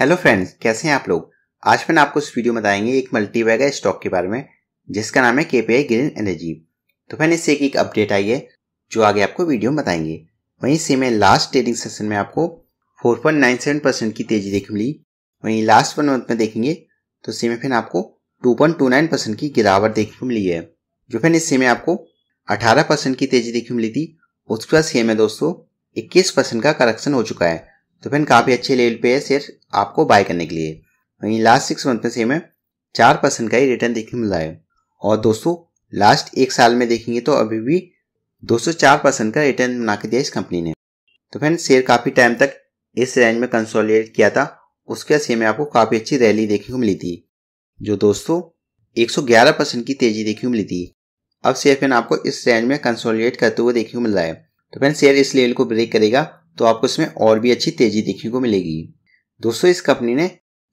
hello friends कैसे हैं आप लोग आज मैंने आपको इस वीडियो में बताएंगे एक मल्टीवैगर स्टॉक के बारे में जिसका नाम है K P I green energy तो फ्रेंड इससे एक, एक अपडेट आई है जो आगे आपको वीडियो में बताएंगे वहीं से में लास्ट ट्रेडिंग सेशन में आपको 4.97 परसेंट की तेजी देखने मिली वहीं लास्ट वन मंथ में देखेंगे तो सीमें फिर आपको टू परसेंट की गिरावट देखने को मिली है जो फिर इस सेमे आपको अठारह परसेंट की तेजी देखने मिली थी उसके बाद सीमें दोस्तों इक्कीस परसेंट का करेक्शन हो चुका है तो फ्रेंड काफ़ी अच्छे लेवल पे है शेयर आपको बाय करने के लिए वहीं लास्ट सिक्स मंथ में से हमें चार परसेंट का ही रिटर्न देखने मिल रहा है और दोस्तों लास्ट एक साल में देखेंगे तो अभी भी 204 परसेंट का रिटर्न बना के दिया इस कंपनी ने तो फ्रेंड शेयर काफ़ी टाइम तक इस रेंज में कंसोलिडेट किया था उसके बाद शेयर में आपको काफ़ी अच्छी रैली देखने को मिली थी जो दोस्तों 111 परसेंट की तेजी देखने को मिली थी अब शेयर फ्रेंड आपको इस रेंज में कंसोलिडेट करते हुए देखने को मिल रहा है तो फ्रेंड शेयर इस लेवल को ब्रेक करेगा तो आपको इसमें और भी अच्छी तेजी देखने को मिलेगी दोस्तों इस कंपनी ने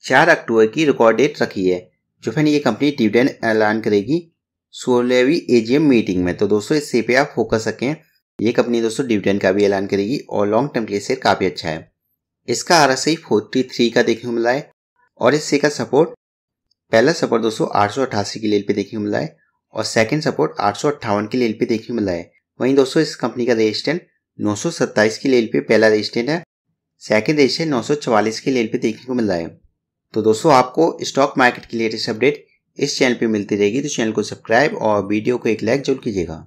चार अक्टूबर की रिकॉर्ड डेट रखी है जो फिर ये कंपनी डिविडेंड ऐलान करेगी सोलहवीं एजीएम मीटिंग में तो दोस्तों इससे पे आप फोकस रखें ये कंपनी दोस्तों डिविडेंड का भी ऐलान करेगी और लॉन्ग टर्म के लिए शेयर काफ़ी अच्छा है इसका आर एस का देखने को मिला है और इससे का सपोर्ट पहला सपोर्ट दोस्तों आठ सौ की लेल पे देखने को मिला है और सेकेंड सपोर्ट आठ सौ अट्ठावन की लेल पे देखने को मिला है वहीं दोस्तों इस कंपनी का रेजिस्टेंट 927 की लेल पे पहला रेजिस्टेंट है सेकंड रेजिस्टेंट 944 की लेल पे देखने को मिल रहा है तो दोस्तों आपको स्टॉक मार्केट की लेटेस्ट अपडेट इस चैनल पे मिलती रहेगी तो चैनल को सब्सक्राइब और वीडियो को एक लाइक जरूर कीजिएगा